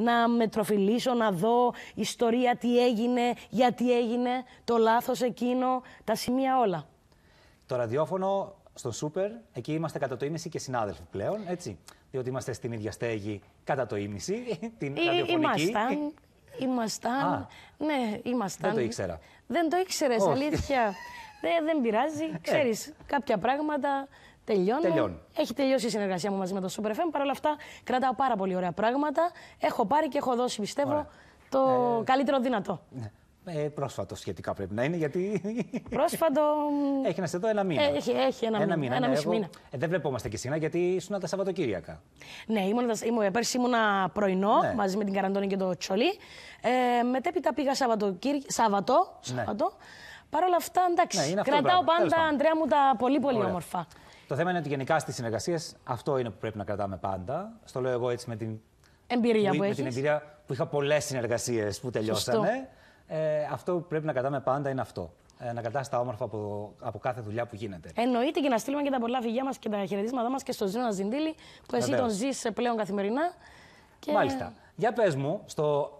να μετροφιλήσω, να δω ιστορία, τι έγινε, γιατί έγινε, το λάθος εκείνο, τα σημεία όλα. Το ραδιόφωνο στο Σούπερ, εκεί είμαστε κατά το ίμιση και συνάδελφοι πλέον, έτσι. Διότι είμαστε στην ίδια στέγη κατά το ίμιση, την ραδιοφωνική. Ήμασταν, Είμασταν. ναι, ήμασταν. Δεν το ήξερα. Δεν το ήξερες, αλήθεια. δεν, δεν πειράζει, ξέρεις, ε. κάποια πράγματα Τελειώνει. Τελειών. Έχει τελειώσει η συνεργασία μου μαζί με το Super FM. Παρ' όλα αυτά, κρατάω πάρα πολύ ωραία πράγματα. Έχω πάρει και έχω δώσει, πιστεύω, το ε, καλύτερο δυνατό. Ναι. Ε, πρόσφατο σχετικά πρέπει να είναι, γιατί. Πρόσφατο. Έχει να σε εδώ ένα μήνα. Ε, έχει, έχει ένα, ένα μήνα. Ένα μήνα. μήνα. Ε, δεν βλεπόμαστε και συχνά, γιατί ήσουν τα Σαββατοκύριακα. Ναι, ήμουν, ήμουν, πέρσι ήμουνα πρωινό ναι. μαζί με την Καραντώνη και το Τσολί. Ε, μετέπειτα πήγα Σαββατοκύρι... Σαββατό. Σαββατό. Ναι. Παρ' όλα αυτά, εντάξει. Ναι, κρατάω πάντα, Αντρέα μου, τα πολύ πολύ όμορφα. Το θέμα είναι ότι γενικά στις συνεργασίες αυτό είναι που πρέπει να κρατάμε πάντα. Στο λέω εγώ έτσι με την εμπειρία που, την εμπειρία που είχα πολλές συνεργασίες που τελειώσανε. Ε, αυτό που πρέπει να κρατάμε πάντα είναι αυτό. Ε, να κρατάς τα όμορφα από, από κάθε δουλειά που γίνεται. Εννοείται και να στείλουμε και τα πολλά φιλιά μας και τα χαιρετίσματά μας και στο Ζήνα Ζιντήλη, που εσύ τον ζεις ε, πλέον καθημερινά. Και... Μάλιστα. Για πες μου, στο,